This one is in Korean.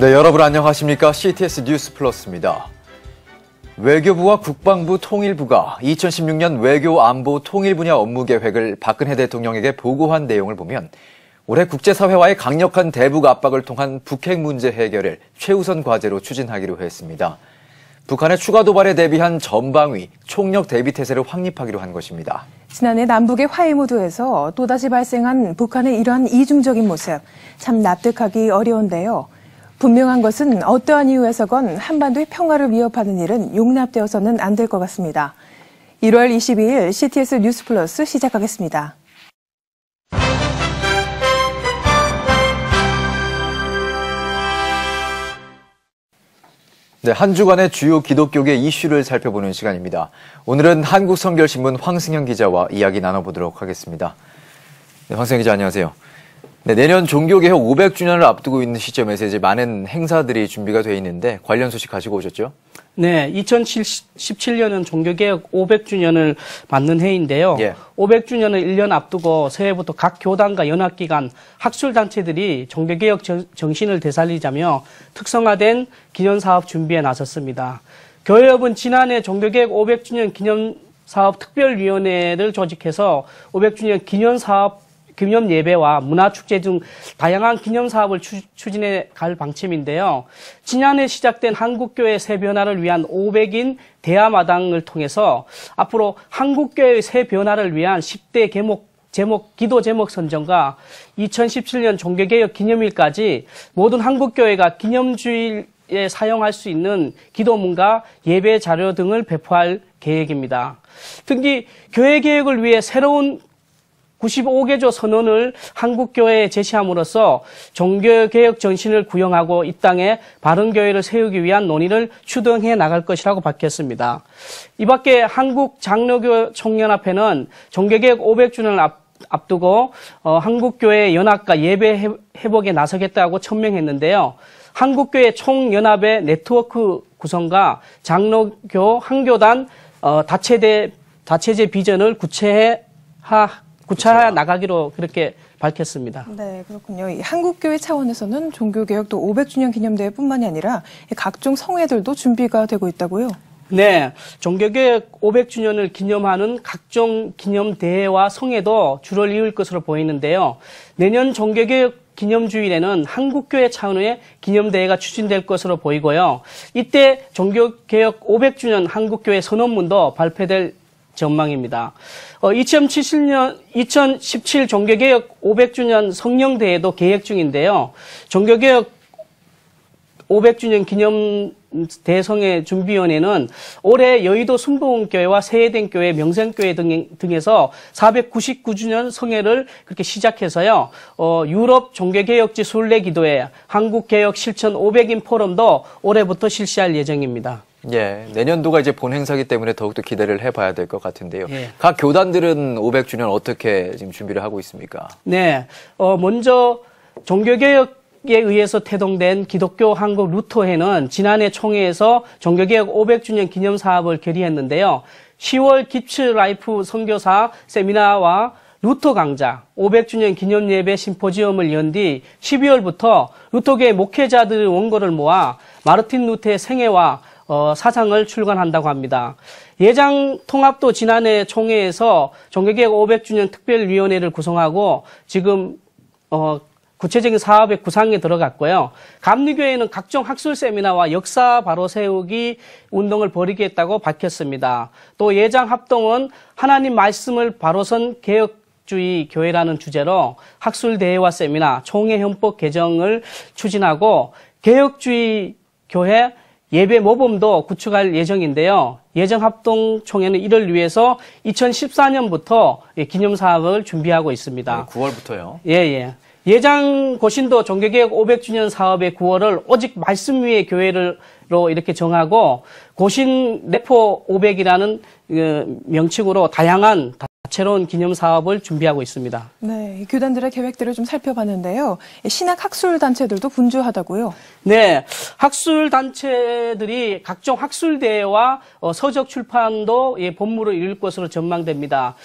네, 여러분 안녕하십니까? CTS 뉴스 플러스입니다. 외교부와 국방부 통일부가 2016년 외교 안보 통일 분야 업무 계획을 박근혜 대통령에게 보고한 내용을 보면 올해 국제사회와의 강력한 대북 압박을 통한 북핵 문제 해결을 최우선 과제로 추진하기로 했습니다. 북한의 추가 도발에 대비한 전방위 총력 대비 태세를 확립하기로 한 것입니다. 지난해 남북의 화해 모드에서 또다시 발생한 북한의 이러한 이중적인 모습 참 납득하기 어려운데요. 분명한 것은 어떠한 이유에서건 한반도의 평화를 위협하는 일은 용납되어서는 안 될 것 같습니다. 1월 22일 CTS 뉴스플러스 시작하겠습니다. 네, 한 주간의 주요 기독교계 이슈를 살펴보는 시간입니다. 오늘은 한국선결신문 황승현 기자와 이야기 나눠보도록 하겠습니다. 네, 황승현 기자 안녕하세요. 네, 내년 종교개혁 500주년을 앞두고 있는 시점에서 이제 많은 행사들이 준비가 되어 있는데 관련 소식 가지고 오셨죠? 네, 2017년은 종교개혁 500주년을 맞는 해인데요. 예. 500주년을 1년 앞두고 새해부터 각 교단과 연합기관, 학술단체들이 종교개혁 정신을 되살리자며 특성화된 기념사업 준비에 나섰습니다. 교협은 회 지난해 종교개혁 500주년 기념사업 특별위원회를 조직해서 500주년 기념사업 기념 예배와 문화축제 등 다양한 기념 사업을 추진해 갈 방침인데요. 지난해 시작된 한국교회 새 변화를 위한 500인 대화마당을 통해서 앞으로 한국교회의 새 변화를 위한 10대 개목 제목, 기도 제목 선정과 2017년 종교개혁 기념일까지 모든 한국교회가 기념주일 에 사용할 수 있는 기도문과 예배 자료 등을 배포할 계획입니다. 특히 교회 개혁을 위해 새로운 95개조 선언을 한국교회에 제시함으로써 종교개혁 정신을 구형하고 이 땅에 바른교회를 세우기 위한 논의를 추동해 나갈 것이라고 밝혔습니다. 이 밖에 한국장로교 총연합회는 종교개혁 500주년을 앞두고 어, 한국교회 연합과 예배 회복에 나서겠다고 천명했는데요. 한국교회 총연합의 네트워크 구성과 장로교 한교단 어, 다체 다체제 비전을 구체화 구차하 나가기로 그렇게 밝혔습니다. 네, 그렇군요. 한국교회 차원에서는 종교개혁도 500주년 기념대회뿐만이 아니라 각종 성회들도 준비가 되고 있다고요? 네, 종교개혁 500주년을 기념하는 각종 기념대회와 성회도 줄를 이을 것으로 보이는데요. 내년 종교개혁 기념주일에는 한국교회 차원의 기념대회가 추진될 것으로 보이고요. 이때 종교개혁 500주년 한국교회 선언문도 발표될 전망입니다. 어, 2017년 2017 종교개혁 500주년 성령대회도 계획 중인데요. 종교개혁 500주년 기념 대성의 준비위원회는 올해 여의도 순복음교회와 세해된교회 명생교회 등, 등에서 499주년 성회를 그렇게 시작해서요. 어, 유럽 종교개혁지 순례기도회, 한국개혁 실천 500인 포럼도 올해부터 실시할 예정입니다. 예, 내년도가 이제 본 행사기 때문에 더욱더 기대를 해봐야 될 것 같은데요. 예. 각 교단들은 500주년 어떻게 지금 준비를 하고 있습니까? 네, 어, 먼저 종교개혁 에 의해서 태동된 기독교 한국 루터회는 지난해 총회에서 종교개혁 500주년 기념 사업을 결의했는데요. 10월 기츠 라이프 선교사 세미나와 루터 강좌 500주년 기념 예배 심포지엄을 연 뒤 12월부터 루터계 목회자들의 원고를 모아 마르틴 루터의 생애와 어, 사상을 출간한다고 합니다. 예장 통합도 지난해 총회에서 종교개혁 500주년 특별위원회를 구성하고 지금 어, 구체적인 사업의 구상에 들어갔고요. 감리교회는 각종 학술 세미나와 역사 바로 세우기 운동을 벌이겠다고 밝혔습니다. 또 예장 합동은 하나님 말씀을 바로선 개혁 주의 교회라는 주제로 학술 대회와 세미나, 총회 형법 개정을 추진하고 개혁주의 교회 예배 모범도 구축할 예정인데요. 예정 합동총회는 이를 위해서 2014년부터 예, 기념 사업을 준비하고 있습니다. 9월부터요. 아, 예, 예. 예장 고신도 종교개혁 500주년 사업의 9월을 오직 말씀 위의 교회로 이렇게 정하고 고신 내포 500이라는 그 명칭으로 다양한 새로운 기념 사업을 준비하고 있습니다. 네, 교단들의 계획들을 좀 살펴봤는데요. 신학 학술 단체들도 분주하다고요? 네, 학술 단체들이 각종 학술 대회와 어, 서적 출판도 예, 본물을 잃을 것으로 전망됩니다.